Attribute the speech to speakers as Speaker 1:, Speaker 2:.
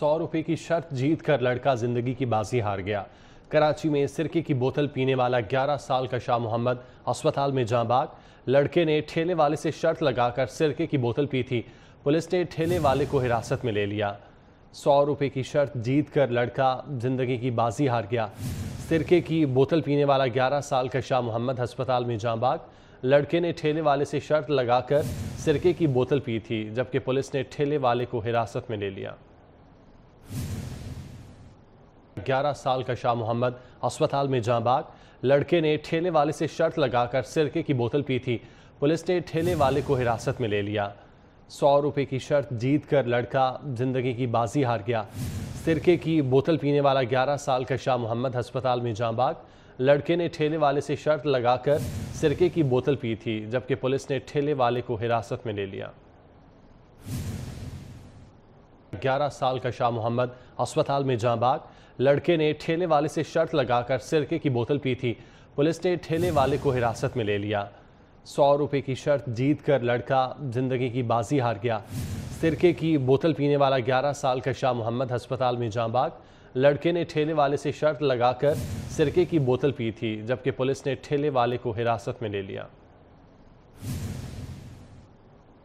Speaker 1: सौ रुपए की शर्त जीत कर लड़का जिंदगी की बाजी हार गया कराची में सिरके की बोतल पीने वाला 11 साल का शाह मोहम्मद अस्पताल में बाग लड़के ने ठेले वाले से शर्त लगाकर सिरके की बोतल पी थी पुलिस ने ठेले वाले को हिरासत में ले लिया सौ रुपए की शर्त जीत कर लड़का जिंदगी की बाजी हार गया सिरके की बोतल पीने वाला ग्यारह साल का शाह मोहम्मद अस्पताल में बाग लड़के ने ठेले वाले से शर्त लगाकर सिरके की बोतल पी थी जबकि पुलिस ने ठेले वाले को हिरासत में ले लिया ग्यारह साल का शाह मोहम्मद अस्पताल में जहाँ बाग लड़के ने ठेले वाले से शर्त लगाकर सिरके की बोतल पी थी पुलिस ने ठेले वाले को हिरासत में ले लिया सौ रुपये की शर्त जीत कर लड़का जिंदगी की बाजी हार गया सिरके की बोतल पीने वाला ग्यारह साल का शाह मोहम्मद अस्पताल में जहाँ बाग लड़के ने ठेले वाले से शर्त लगाकर सिरके की बोतल पी थी जबकि पुलिस ने ठेले वाले को हिरासत में ले लिया ग्यारह साल का शाह मोहम्मद अस्पताल में जहाँ बाग लड़के ने ठेले वाले से शर्त लगाकर सिरके की बोतल पी थी पुलिस ने ठेले वाले को हिरासत में ले लिया सौ रुपये की शर्त जीत कर लड़का जिंदगी की बाजी हार गया सिरके की बोतल पीने वाला ग्यारह साल का शाह मोहम्मद अस्पताल में जहाँ बाग लड़के ने ठेले वाले से शर्त लगाकर सिरके की बोतल पी थी जबकि पुलिस ने ठेले वाले को हिरासत में ले लिया